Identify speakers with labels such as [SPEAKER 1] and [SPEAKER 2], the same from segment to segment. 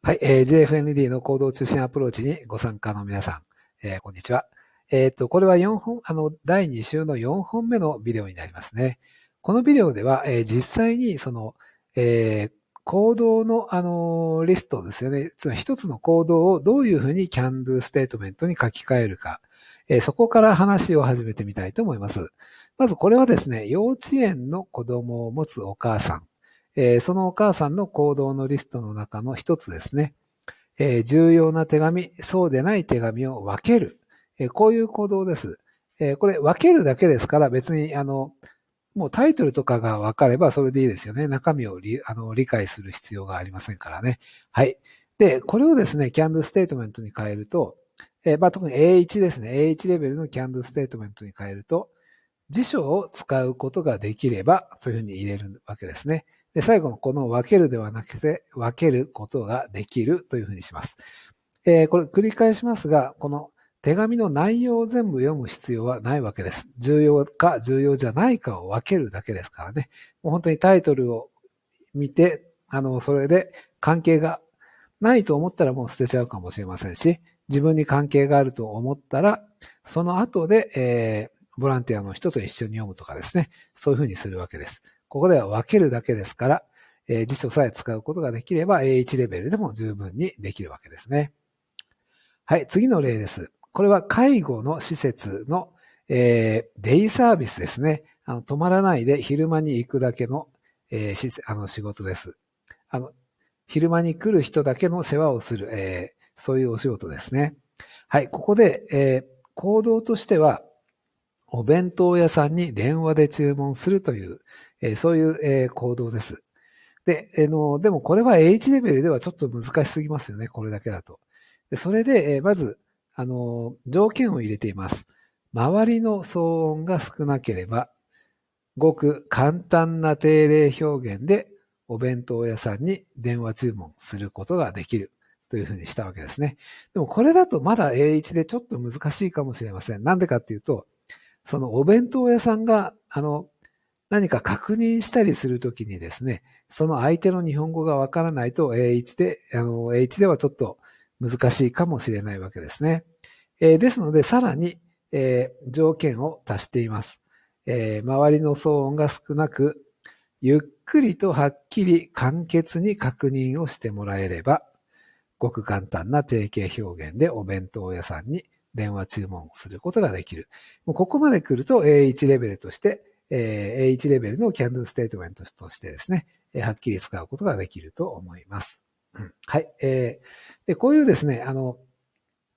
[SPEAKER 1] はい、えー、JFND の行動中心アプローチにご参加の皆さん、えー、こんにちは。えっ、ー、と、これは4本、あの、第2週の4本目のビデオになりますね。このビデオでは、えー、実際にその、えー、行動の、あのー、リストですよね。つまり一つの行動をどういうふうに can do ステートメントに書き換えるか。えー、そこから話を始めてみたいと思います。まずこれはですね、幼稚園の子供を持つお母さん。えー、そのお母さんの行動のリストの中の一つですね。えー、重要な手紙、そうでない手紙を分ける。えー、こういう行動です。えこれ分けるだけですから別にあの、もうタイトルとかが分かればそれでいいですよね。中身をあの理解する必要がありませんからね。はい。で、これをですね、キャンドステートメントに変えると、えまあ、特に A1 ですね。A1 レベルのキャンドステートメントに変えると、辞書を使うことができればというふうに入れるわけですね。で、最後のこの分けるではなくて、分けることができるというふうにします。えー、これ繰り返しますが、この手紙の内容を全部読む必要はないわけです。重要か重要じゃないかを分けるだけですからね。もう本当にタイトルを見て、あの、それで関係がないと思ったらもう捨てちゃうかもしれませんし、自分に関係があると思ったら、その後で、えー、ボランティアの人と一緒に読むとかですね。そういうふうにするわけです。ここでは分けるだけですから、えー、辞書さえ使うことができれば A1 レベルでも十分にできるわけですね。はい、次の例です。これは介護の施設の、えー、デイサービスですね。あの、泊まらないで昼間に行くだけの、えー、あの、仕事です。あの、昼間に来る人だけの世話をする、えー、そういうお仕事ですね。はい、ここで、えー、行動としては、お弁当屋さんに電話で注文するという、えー、そういう、えー、行動です。で、えー、の、でもこれは H レベルではちょっと難しすぎますよね、これだけだと。でそれで、えー、まず、あの、条件を入れています。周りの騒音が少なければ、ごく簡単な定例表現でお弁当屋さんに電話注文することができるというふうにしたわけですね。でもこれだとまだ A1 でちょっと難しいかもしれません。なんでかっていうと、そのお弁当屋さんが、あの、何か確認したりするときにですね、その相手の日本語がわからないと A1 で、あの、A1 ではちょっと難しいかもしれないわけですね。えー、ですので、さらに、えー、条件を足しています、えー。周りの騒音が少なく、ゆっくりとはっきり簡潔に確認をしてもらえれば、ごく簡単な定型表現でお弁当屋さんに電話注文することができる。もうここまで来ると A1 レベルとしてえー、A1 レベルの CANDO ステートメントとしてですね、えー、はっきり使うことができると思います。うん、はい。えー、でこういうですね、あの、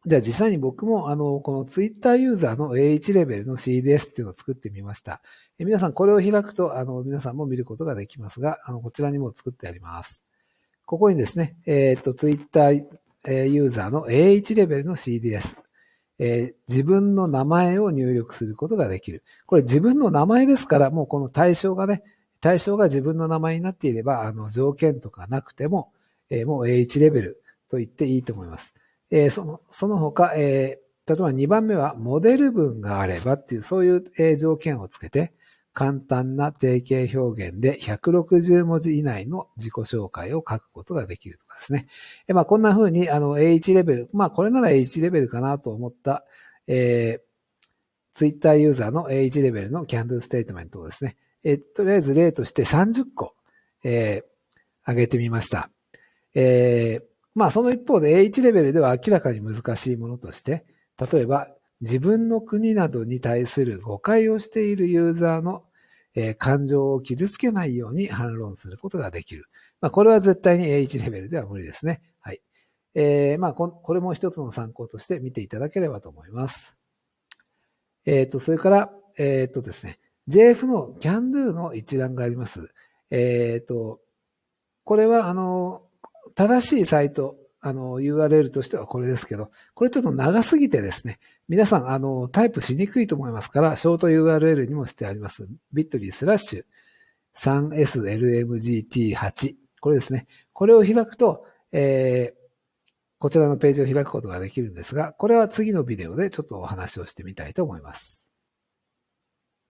[SPEAKER 1] じゃあ実際に僕も、あの、この Twitter ユーザーの A1 レベルの CDS っていうのを作ってみました。え皆さんこれを開くと、あの、皆さんも見ることができますが、あの、こちらにも作ってあります。ここにですね、えっ、と、Twitter ユーザーの A1 レベルの CDS。えー、自分の名前を入力することができる。これ自分の名前ですから、もうこの対象がね、対象が自分の名前になっていれば、あの、条件とかなくても、えー、もう A1 レベルと言っていいと思います。えー、その、その他、え例えば2番目はモデル文があればっていう、そういう、え条件をつけて、簡単な定型表現で160文字以内の自己紹介を書くことができるとかですね。えまあ、こんな風にあの A1 レベル、まあ、これなら A1 レベルかなと思った、えー、Twitter ユーザーの A1 レベルのキャンドゥステートメントをですね、えとりあえず例として30個、えー、上げてみました。えー、まあ、その一方で A1 レベルでは明らかに難しいものとして、例えば、自分の国などに対する誤解をしているユーザーの、えー、感情を傷つけないように反論することができる。まあ、これは絶対に A1 レベルでは無理ですね。はい。えー、まあこ、これも一つの参考として見ていただければと思います。えっ、ー、と、それから、えっ、ー、とですね、JF の CanDo の一覧があります。えっ、ー、と、これは、あの、正しいサイト、あの、URL としてはこれですけど、これちょっと長すぎてですね、皆さん、あの、タイプしにくいと思いますから、ショート URL にもしてあります。bit.ly スラッシュ 3slmgt8。これですね。これを開くと、えー、こちらのページを開くことができるんですが、これは次のビデオでちょっとお話をしてみたいと思います。